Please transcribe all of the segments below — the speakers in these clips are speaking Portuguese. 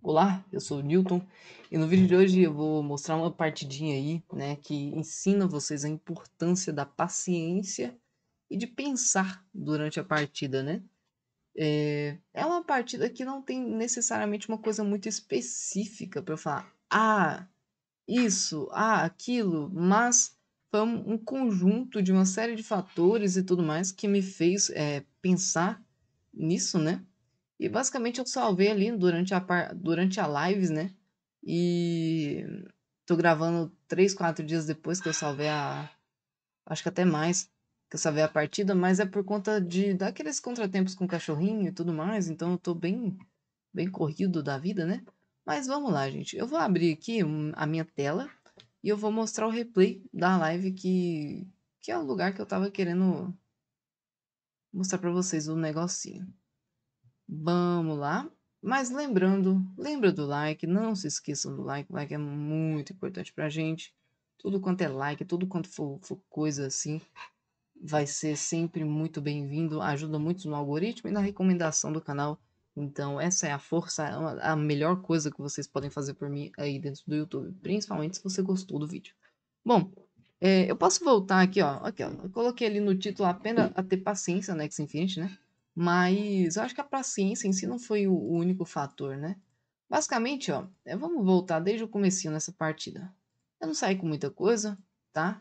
Olá, eu sou o Newton e no vídeo de hoje eu vou mostrar uma partidinha aí, né, que ensina vocês a importância da paciência e de pensar durante a partida, né? É, é uma partida que não tem necessariamente uma coisa muito específica para falar, ah, isso, ah, aquilo, mas foi um conjunto de uma série de fatores e tudo mais que me fez é, pensar nisso, né? E basicamente eu salvei ali durante a, par... durante a lives, né? E tô gravando 3, 4 dias depois que eu salvei a. Acho que até mais que eu salvei a partida, mas é por conta de daqueles contratempos com o cachorrinho e tudo mais, então eu tô bem, bem corrido da vida, né? Mas vamos lá, gente. Eu vou abrir aqui a minha tela e eu vou mostrar o replay da live que, que é o lugar que eu tava querendo mostrar para vocês o negocinho. Vamos lá. Mas lembrando, lembra do like, não se esqueçam do like, o like é muito importante pra gente. Tudo quanto é like, tudo quanto for, for coisa assim, vai ser sempre muito bem-vindo, ajuda muito no algoritmo e na recomendação do canal. Então, essa é a força, é a melhor coisa que vocês podem fazer por mim aí dentro do YouTube, principalmente se você gostou do vídeo. Bom, é, eu posso voltar aqui, ó, aqui, ó, eu coloquei ali no título apenas a ter paciência, Nex Infinity, né? né? Mas eu acho que a paciência em si não foi o único fator, né. Basicamente, ó, eh, vamos voltar desde o comecinho nessa partida. Eu não saí com muita coisa, tá.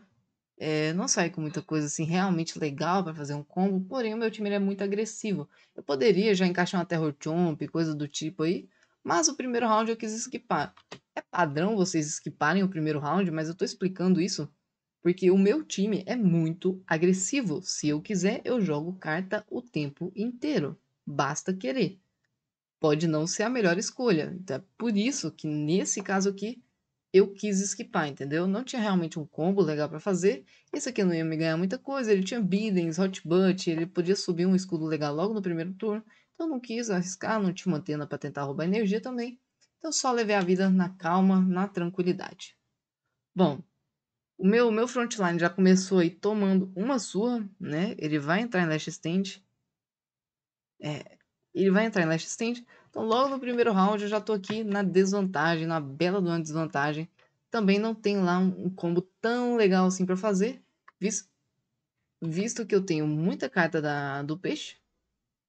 Eh, não saí com muita coisa, assim, realmente legal pra fazer um combo, porém o meu time é muito agressivo. Eu poderia já encaixar uma Terror Chomp, coisa do tipo aí, mas o primeiro round eu quis esquipar. É padrão vocês esquiparem o primeiro round, mas eu tô explicando isso porque o meu time é muito agressivo. Se eu quiser, eu jogo carta o tempo inteiro. Basta querer. Pode não ser a melhor escolha. Então, é por isso que nesse caso aqui eu quis esquipar, entendeu? Não tinha realmente um combo legal para fazer. Esse aqui não ia me ganhar muita coisa. Ele tinha Bidens, Hot Butt, ele podia subir um escudo legal logo no primeiro turno. Então não quis arriscar, não tinha uma antena para tentar roubar energia também. Então só levei a vida na calma, na tranquilidade. Bom, o meu, meu frontline já começou aí tomando uma surra, né? Ele vai entrar em last Stand. É, ele vai entrar em last Stand. Então, logo no primeiro round, eu já tô aqui na desvantagem, na bela de uma desvantagem. Também não tem lá um, combo tão legal assim para fazer, visto, visto que eu tenho muita carta da, do peixe.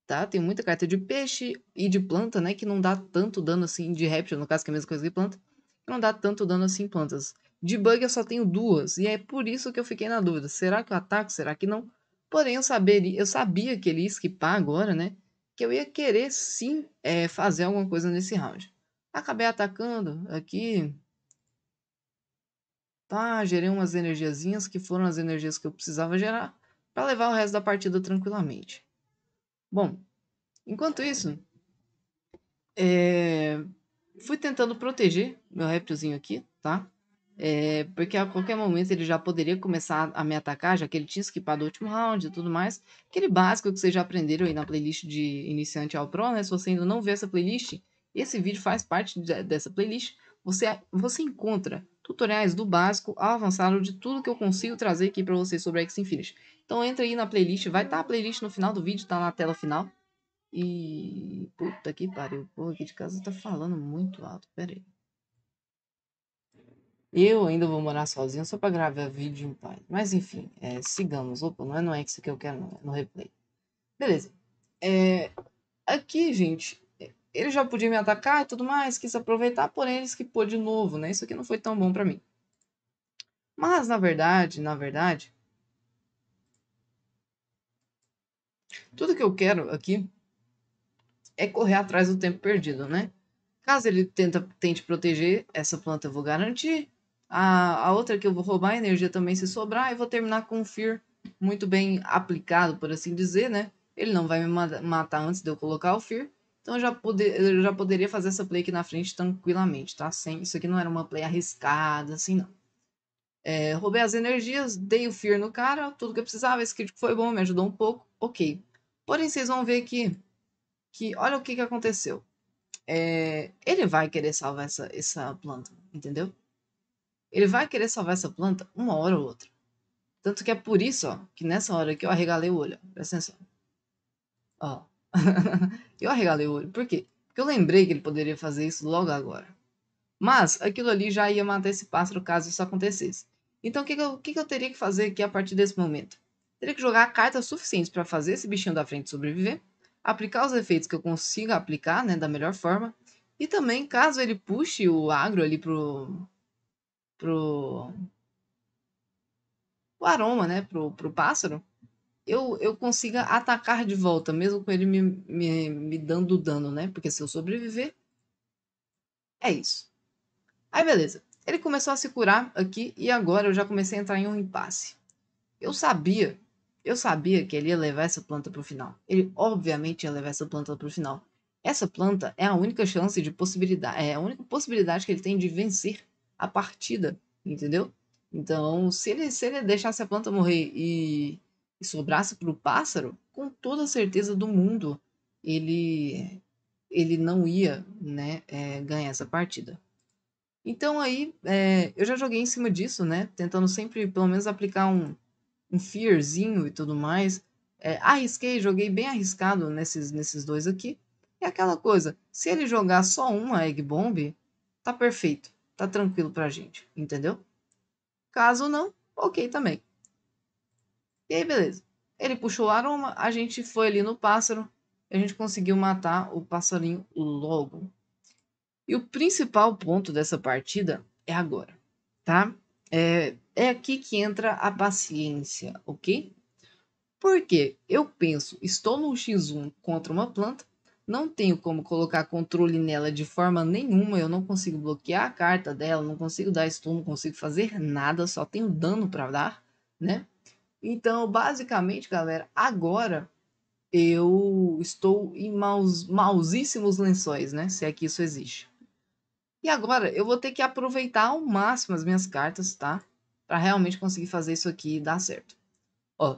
Tá? tenho muita carta de peixe e de planta, né? Que não dá tanto dano assim de réptil, no caso que é a mesma coisa que planta. não dá tanto dano assim em plantas. De bug eu só tenho duas, e é por isso que eu fiquei na dúvida. Será que eu ataco? Será que não? Porém, eu, saber, eu sabia que ele ia esquipar agora, né? Que eu ia querer sim é, fazer alguma coisa nesse round. Acabei atacando aqui. Tá, gerei umas energiazinhas que foram as energias que eu precisava gerar para levar o resto da partida tranquilamente. Bom, enquanto isso, é... fui tentando proteger meu réptilzinho aqui, tá? É, porque a qualquer momento ele já poderia começar a me atacar, já que ele tinha skipado o último round e tudo mais. Aquele básico que vocês já aprenderam aí na playlist de iniciante ao pro, né? Se você ainda não viu essa playlist, esse vídeo faz parte de, dessa playlist. Você, você encontra tutoriais do básico ao avançado de tudo que eu consigo trazer aqui para vocês sobre a Então entra aí na playlist, vai estar tá a playlist no final do vídeo, tá na tela final. E... Puta que pariu, porra, aqui de casa tá falando muito alto, pera aí. Eu uhum. ainda vou morar sozinho só para gravar vídeo em paz. Mas enfim, é, sigamos. Opa, não é no X que eu quero, não, é no replay. Beleza. É, aqui, gente, é, ele já podia me atacar e tudo mais, quis aproveitar, porém eles que de novo, né? Isso aqui não foi tão bom para mim. Mas, na verdade, na verdade, tudo que eu quero aqui é correr atrás do tempo perdido, né? Caso ele tenta, tente proteger, essa planta eu vou garantir. A, a outra que eu vou roubar energia também se sobrar, eu vou terminar com o Fear muito bem aplicado, por assim dizer, né? Ele não vai me matar antes de eu colocar o Fear. Então eu já, eu já poderia fazer essa play aqui na frente tranquilamente, tá? Sem, isso aqui não era uma play arriscada, assim, não. É, roubei as energias, dei o Fear no cara, tudo que eu precisava, esse crítico foi bom, me ajudou um pouco, ok. Porém, vocês vão ver que, que olha o que, que aconteceu. É, ele vai querer salvar essa, essa planta, entendeu? ele vai querer salvar essa planta uma hora ou outra. Tanto que é por isso, ó, que nessa hora que eu arregalei o olho, ó, presta atenção. Ó. eu arregalei o olho. Por quê? Porque eu lembrei que ele poderia fazer isso logo agora. Mas aquilo ali já ia matar esse pássaro caso isso acontecesse. Então o que, que, que, eu teria que fazer aqui a partir desse momento? Teria que jogar cartas suficientes para fazer esse bichinho da frente sobreviver, aplicar os efeitos que eu consiga aplicar né, da melhor forma, e também, caso ele puxe o agro ali pro, pro, o aroma, né, pro, pro pássaro, eu, eu consiga atacar de volta, mesmo com ele me, me, me dando dano, né? Porque se eu sobreviver, é isso. Aí, beleza. Ele começou a se curar aqui e agora eu já comecei a entrar em um impasse. Eu sabia, eu sabia que ele ia levar essa planta pro final. Ele obviamente ia levar essa planta pro final. Essa planta é a única chance de possibilidade, é a única possibilidade que ele tem de vencer a partida, entendeu? Então, se ele, se ele deixasse a planta morrer e, e sobrasse para o pássaro, com toda a certeza do mundo, ele, ele não ia né, é, ganhar essa partida. Então aí é, eu já joguei em cima disso, né? Tentando sempre, pelo menos, aplicar um, um fearzinho e tudo mais. É, arrisquei, joguei bem arriscado nesses, nesses dois aqui. É aquela coisa, se ele jogar só uma Egg Bomb, tá perfeito. Tá tranquilo pra gente, entendeu? Caso não, ok também. E aí, beleza. Ele puxou o aroma, a gente foi ali no pássaro, a gente conseguiu matar o passarinho logo. E o principal ponto dessa partida é agora, tá? É, é aqui que entra a paciência, ok? Porque eu penso, estou no X1 contra uma planta, não tenho como colocar controle nela de forma nenhuma, eu não consigo bloquear a carta dela, não consigo dar stun, não consigo fazer nada, só tenho dano para dar, né? Então, basicamente, galera, agora eu estou em maus, mausíssimos lençóis, né? Se é que isso existe. E agora eu vou ter que aproveitar ao máximo as minhas cartas, tá? Para realmente conseguir fazer isso aqui dar certo. Ó,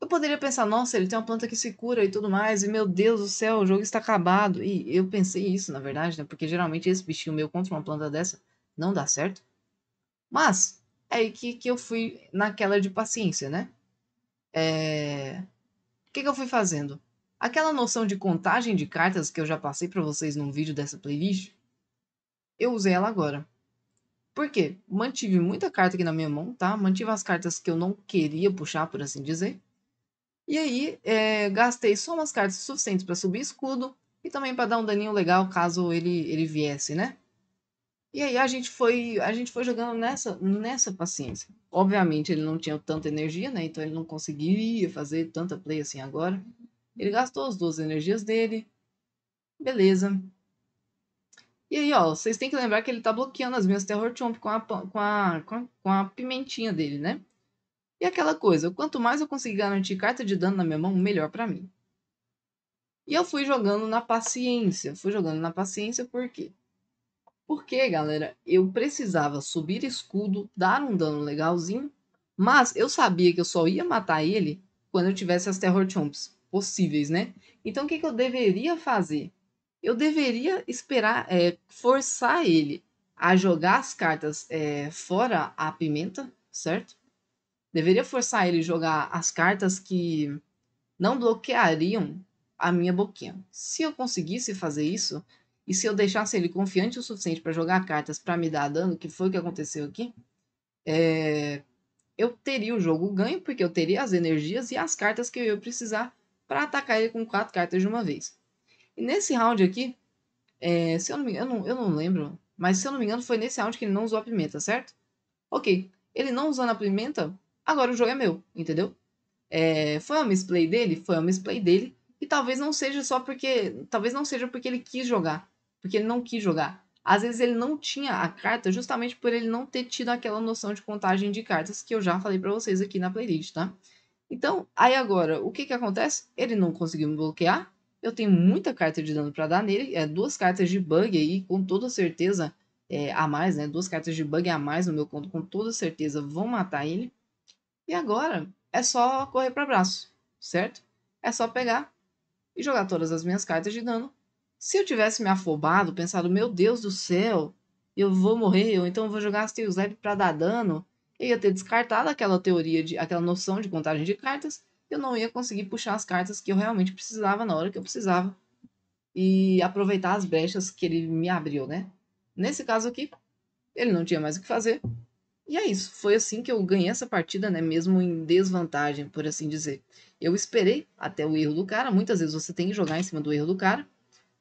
eu poderia pensar, nossa, ele tem uma planta que se cura e tudo mais, e meu Deus do céu, o jogo está acabado. E eu pensei isso, na verdade, né? Porque geralmente esse bichinho meu contra uma planta dessa não dá certo. Mas é aí que, que eu fui naquela de paciência, né? É... O que, que eu fui fazendo? Aquela noção de contagem de cartas que eu já passei para vocês num vídeo dessa playlist, eu usei ela agora. Por quê? Mantive muita carta aqui na minha mão, tá? Mantive as cartas que eu não queria puxar, por assim dizer. E aí, é, gastei só umas cartas suficientes para subir escudo e também para dar um daninho legal caso ele, ele viesse, né? E aí a gente foi a gente foi jogando nessa nessa paciência. Obviamente ele não tinha tanta energia, né? Então ele não conseguiria fazer tanta play assim agora. Ele gastou as duas energias dele. Beleza. E aí, ó, vocês têm que lembrar que ele tá bloqueando as minhas Terror Chomp com a, com, a, com, a, com a pimentinha dele, né? E aquela coisa, quanto mais eu conseguir garantir carta de dano na minha mão, melhor para mim. E eu fui jogando na paciência. Fui jogando na paciência por quê? Porque, galera, eu precisava subir escudo, dar um dano legalzinho, mas eu sabia que eu só ia matar ele quando eu tivesse as Terror Chomps possíveis, né? Então o que, que eu deveria fazer? Eu deveria esperar, é, forçar ele a jogar as cartas é, fora a pimenta, certo? Deveria forçar ele a jogar as cartas que não bloqueariam a minha boquinha. Se eu conseguisse fazer isso, e se eu deixasse ele confiante o suficiente para jogar cartas para me dar dano, que foi o que aconteceu aqui, é... eu teria o jogo ganho, porque eu teria as energias e as cartas que eu ia precisar para atacar ele com quatro cartas de uma vez. E nesse round aqui, é... se eu não me engano, eu não, eu não lembro, mas se eu não me engano foi nesse round que ele não usou a pimenta, certo? Ok, ele não usando a pimenta, Agora o jogo é meu, entendeu? É, foi um misplay dele? Foi um misplay dele. E talvez não seja só porque. Talvez não seja porque ele quis jogar. Porque ele não quis jogar. Às vezes ele não tinha a carta justamente por ele não ter tido aquela noção de contagem de cartas que eu já falei para vocês aqui na playlist, tá? Então, aí agora, o que que acontece? Ele não conseguiu me bloquear. Eu tenho muita carta de dano para dar nele. É, duas cartas de bug aí, com toda certeza, é, a mais, né? Duas cartas de bug a mais no meu conto, com toda certeza, vão matar ele. E agora é só correr para braço, certo? É só pegar e jogar todas as minhas cartas de dano. Se eu tivesse me afobado, pensado, meu Deus do céu, eu vou morrer, ou então eu vou jogar as Tails Lab pra dar dano, eu ia ter descartado aquela teoria, de, aquela noção de contagem de cartas, eu não ia conseguir puxar as cartas que eu realmente precisava na hora que eu precisava. E aproveitar as brechas que ele me abriu, né? Nesse caso aqui, ele não tinha mais o que fazer, e é isso, foi assim que eu ganhei essa partida, né? Mesmo em desvantagem, por assim dizer. Eu esperei até o erro do cara, muitas vezes você tem que jogar em cima do erro do cara.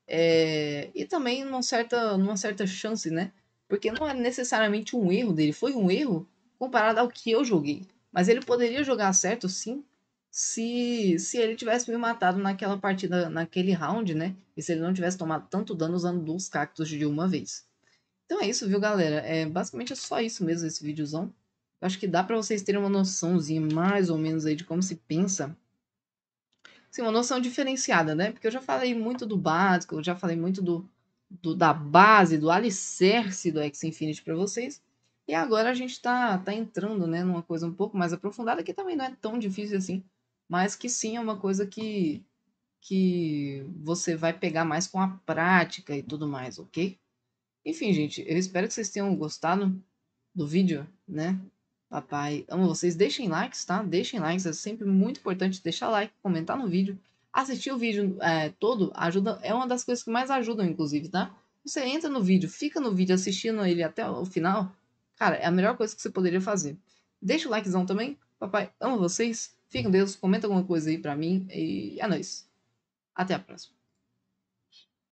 É... E também numa certa, numa certa chance, né? Porque não é necessariamente um erro dele, foi um erro comparado ao que eu joguei. Mas ele poderia jogar certo, sim, se, se ele tivesse me matado naquela partida, naquele round, né? E se ele não tivesse tomado tanto dano usando dois cactos de uma vez. Então é isso, viu, galera? É, basicamente é só isso mesmo, esse videozão. Eu acho que dá pra vocês terem uma noçãozinha mais ou menos aí de como se pensa. Sim, uma noção diferenciada, né? Porque eu já falei muito do básico, eu já falei muito do, do da base, do alicerce do X Infinity para vocês. E agora a gente tá, tá entrando, né, numa coisa um pouco mais aprofundada, que também não é tão difícil assim, mas que sim é uma coisa que que você vai pegar mais com a prática e tudo mais, ok? Enfim, gente, eu espero que vocês tenham gostado do vídeo, né? Papai, amo vocês. Deixem likes, tá? Deixem likes, é sempre muito importante deixar like, comentar no vídeo. Assistir o vídeo é, todo ajuda, é uma das coisas que mais ajudam, inclusive, tá? Você entra no vídeo, fica no vídeo assistindo ele até o final, cara, é a melhor coisa que você poderia fazer. Deixa o likezão também. Papai, amo vocês. Fiquem com Deus, comenta alguma coisa aí pra mim e é nóis. Até a próxima.